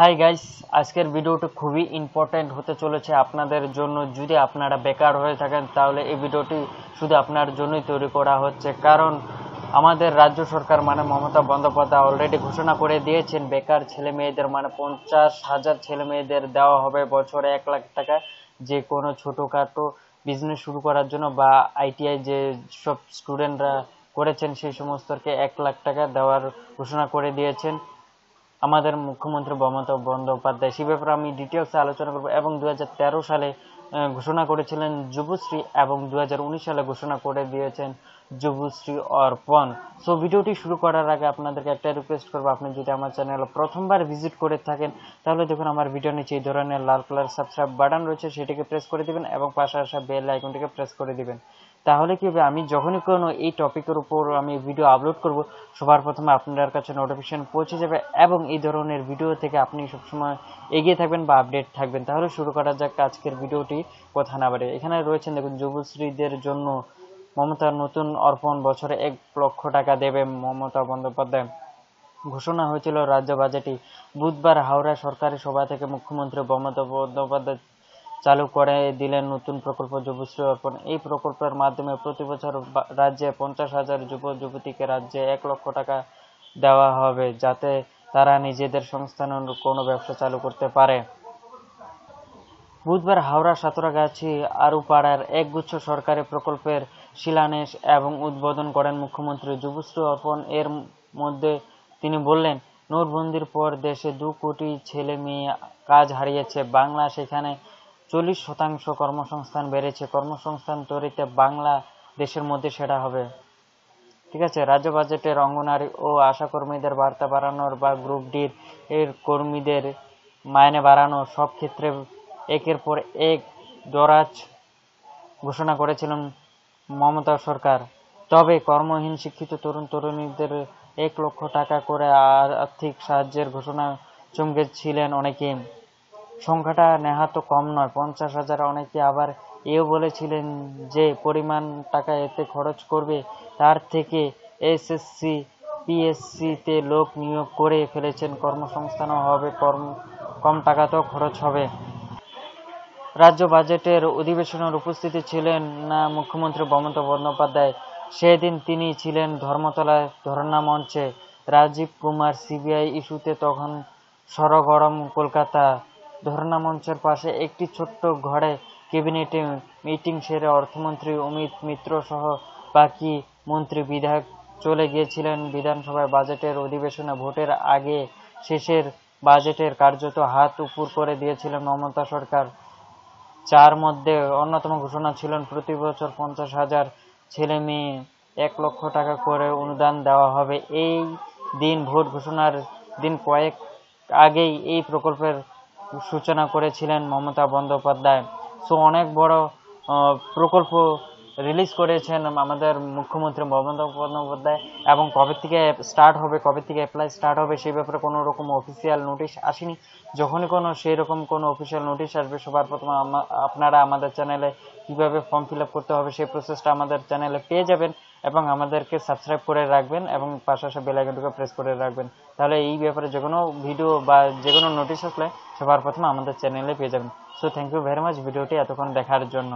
hi guys আজকের ভিডিওটি খুবই ইম্পর্ট্যান্ট হতে চলেছে আপনাদের জন্য যদি আপনারা বেকার হয়ে থাকেন তাহলে এই ভিডিওটি শুধু আপনার জন্যই তৈরি করা হচ্ছে কারণ আমাদের রাজ্য সরকার মানে মমতা বন্দ্যোপাধ্যায় অলরেডি ঘোষণা করে দিয়েছেন বেকার ছেলে মেয়েদের মানে পঞ্চাশ হাজার ছেলে মেয়েদের দেওয়া হবে বছরে এক লাখ টাকা যে কোনো ছোটোখাটো বিজনেস শুরু করার জন্য বা আইটিআই যে সব স্টুডেন্টরা করেছেন সেই সমস্তকে এক লাখ টাকা দেওয়ার ঘোষণা করে দিয়েছেন আমাদের মুখ্যমন্ত্রী মমতা বন্দ্যোপাধ্যায় সে ব্যাপারে আমি ডিটেলসে আলোচনা করব এবং দু সালে ঘোষণা করেছিলেন যুবশ্রী এবং দু সালে ঘোষণা করে দিয়েছেন যুবশ্রী অর্পণ সো ভিডিওটি শুরু করার আগে আপনাদেরকে একটা রিকোয়েস্ট করবো আপনি যদি আমার চ্যানেল প্রথমবার ভিজিট করে থাকেন তাহলে দেখুন আমার ভিডিও নিচে এই ধরনের লাল কালার সাবস্ক্রাইব বাটন রয়েছে সেটিকে প্রেস করে দিবেন এবং পাশে আসা বেল আইকনটিকে প্রেস করে দিবেন তাহলে কি হবে আমি যখনই কোনো এই টপিকের উপর আমি ভিডিও আপলোড করব সবার প্রথমে আপনার কাছে নোটিফিকেশান পৌঁছে যাবে এবং এই ধরনের ভিডিও থেকে আপনি সবসময় এগিয়ে থাকবেন বা আপডেট থাকবেন তাহলে শুরু করা যাক আজকের ভিডিওটি কথা না বাড়ে এখানে রয়েছেন দেখুন যুবশ্রীদের জন্য মমতার নতুন অর্পণ বছরে এক লক্ষ টাকা দেবে মমতা বন্দ্যোপাধ্যায় ঘোষণা হয়েছিল রাজ্য বাজেটে বুধবার হাওড়া সরকারি সভা থেকে মুখ্যমন্ত্রী মমতা বন্দ্যোপাধ্যায় চালু করে দিলেন নতুন প্রকল্প যুবশ্রী অর্পণ এই প্রকল্পের মাধ্যমে প্রতি বছর রাজ্যে পঞ্চাশ হাজার যুব যুবতীকে রাজ্যে এক লক্ষ টাকা দেওয়া হবে যাতে তারা নিজেদের সংস্থান কোনো ব্যবসা চালু করতে পারে বুধবার হাওড়া সাঁতরাগাছি আরুপাড়ার একগুচ্ছ সরকারি প্রকল্পের শিলান্যাস এবং উদ্বোধন করেন মুখ্যমন্ত্রী যুবশ্রী অর্পণ এর মধ্যে তিনি বললেন নোটবন্দির পর দেশে দু কোটি ছেলে মেয়ে কাজ হারিয়েছে বাংলা সেখানে চল্লিশ শতাংশ কর্মসংস্থান বেড়েছে কর্মসংস্থান তৈরিতে বাংলা দেশের মধ্যে সেটা হবে ঠিক আছে রাজ্য বাজেটের অঙ্গনারী ও আশা কর্মীদের বার্তা বাড়ানোর বা গ্রুপ ডির এর কর্মীদের মাইনে বাড়ানো সব ক্ষেত্রে একের পর এক দরাজ ঘোষণা করেছিলেন মমতা সরকার তবে কর্মহীন শিক্ষিত তরুণ তরুণীদের এক লক্ষ টাকা করে আর্থিক সাহায্যের ঘোষণা চমকেছিলেন অনেকে সংখ্যাটা নেহাত কম নয় পঞ্চাশ হাজার অনেকে আবার এও বলেছিলেন যে পরিমাণ টাকা এতে খরচ করবে তার থেকে এসএসসি পিএসসিতে লোক নিয়োগ করে ফেলেছেন কর্মসংস্থানও হবে কর্ম কম টাকাতেও খরচ হবে রাজ্য বাজেটের অধিবেশনের উপস্থিতি ছিলেন না মুখ্যমন্ত্রী মমতা বন্দ্যোপাধ্যায় সেদিন তিনি ছিলেন ধর্মতলায় ধর্ণা মঞ্চে রাজীব কুমার সিবিআই ইস্যুতে তখন সরগরম কলকাতা ধর্ণা মঞ্চের পাশে একটি ছোট্ট ঘরে ক্যাবিনেটে মিটিং সেরে অর্থমন্ত্রী অমিত মিত্র সহ বাকি মন্ত্রী বিধায়ক চলে গিয়েছিলেন বিধানসভায় বাজেটের অধিবেশনে ভোটের আগে শেষের বাজেটের কার্যত হাত উপুর করে দিয়েছিলেন মমতা সরকার যার মধ্যে অন্যতম ঘোষণা ছিলেন প্রতি বছর পঞ্চাশ হাজার ছেলে মেয়ে এক লক্ষ টাকা করে অনুদান দেওয়া হবে এই দিন ভোট ঘোষণার দিন কয়েক আগেই এই প্রকল্পের সূচনা করেছিলেন মমতা বন্দ্যোপাধ্যায় সো অনেক বড় প্রকল্প রিলিজ করেছেন আমাদের মুখ্যমন্ত্রী মমতা বন্দ্যোপাধ্যায় এবং কবে থেকে স্টার্ট হবে কবে থেকে অ্যাপ্লাই স্টার্ট হবে সেই ব্যাপারে কোনো রকম অফিসিয়াল নোটিশ আসেনি যখনই কোনো সেই রকম কোনো অফিসিয়াল নোটিশ আসবে সবার প্রথমে আপনারা আমাদের চ্যানেলে কীভাবে ফর্ম ফিল আপ করতে হবে সেই প্রসেসটা আমাদের চ্যানেলে পেয়ে যাবেন এবং আমাদেরকে সাবস্ক্রাইব করে রাখবেন এবং পাশাপাশি বেল আইকনটাকে প্রেস করে রাখবেন তাহলে এই ব্যাপারে যে কোনো ভিডিও বা যে কোনো নোটিশ আসলে সবার প্রথমে আমাদের চ্যানেলে পেয়ে যাবেন so thank you very much ভিডিওটি এতক্ষণ দেখার জন্য